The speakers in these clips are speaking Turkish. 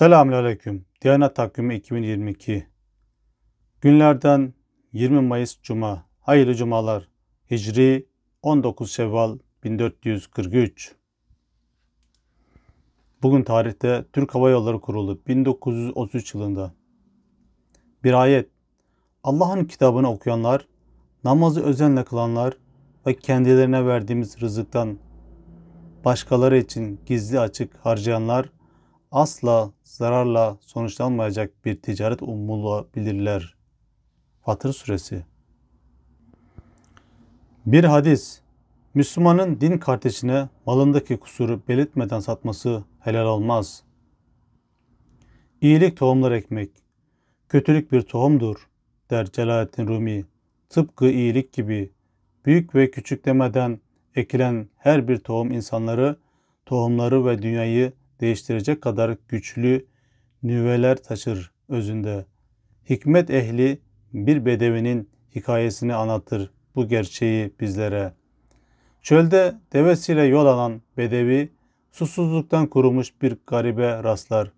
Selamun Aleyküm. Diyanet Takvimi 2022. Günlerden 20 Mayıs Cuma. Hayırlı Cumalar. Hicri 19 Şevval 1443. Bugün tarihte Türk Hava Yolları kuruldu 1933 yılında. Bir ayet. Allah'ın kitabını okuyanlar, namazı özenle kılanlar ve kendilerine verdiğimiz rızıktan başkaları için gizli açık harcayanlar asla zararla sonuçlanmayacak bir ticaret umulabilirler. Fatır Suresi Bir hadis Müslümanın din kardeşine malındaki kusuru belirtmeden satması helal olmaz. İyilik tohumlar ekmek, kötülük bir tohumdur der Celalettin Rumi. Tıpkı iyilik gibi büyük ve küçük demeden ekilen her bir tohum insanları, tohumları ve dünyayı değiştirecek kadar güçlü nüveler taşır özünde. Hikmet ehli bir bedevinin hikayesini anlatır bu gerçeği bizlere. Çölde devesiyle yol alan bedevi susuzluktan kurumuş bir garibe rastlar.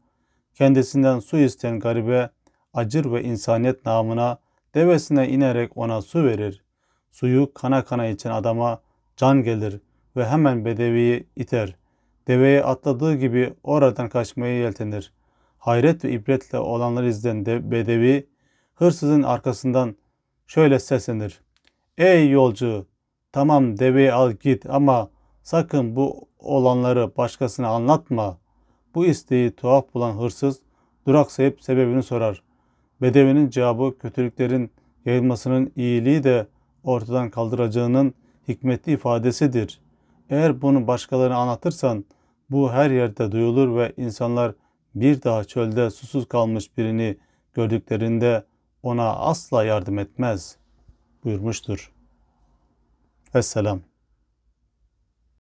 Kendisinden su isteyen garibe acır ve insaniyet namına devesine inerek ona su verir. Suyu kana kana içen adama can gelir ve hemen bedeviyi iter. Deveye atladığı gibi oradan kaçmaya yeltenir. Hayret ve ibretle olanları izleyen de bedevi hırsızın arkasından şöyle seslenir. Ey yolcu tamam deveyi al git ama sakın bu olanları başkasına anlatma. Bu isteği tuhaf bulan hırsız duraksayıp sebebini sorar. Bedevinin cevabı kötülüklerin yayılmasının iyiliği de ortadan kaldıracağının hikmetli ifadesidir.'' Eğer bunu başkalarına anlatırsan bu her yerde duyulur ve insanlar bir daha çölde susuz kalmış birini gördüklerinde ona asla yardım etmez buyurmuştur. Esselam.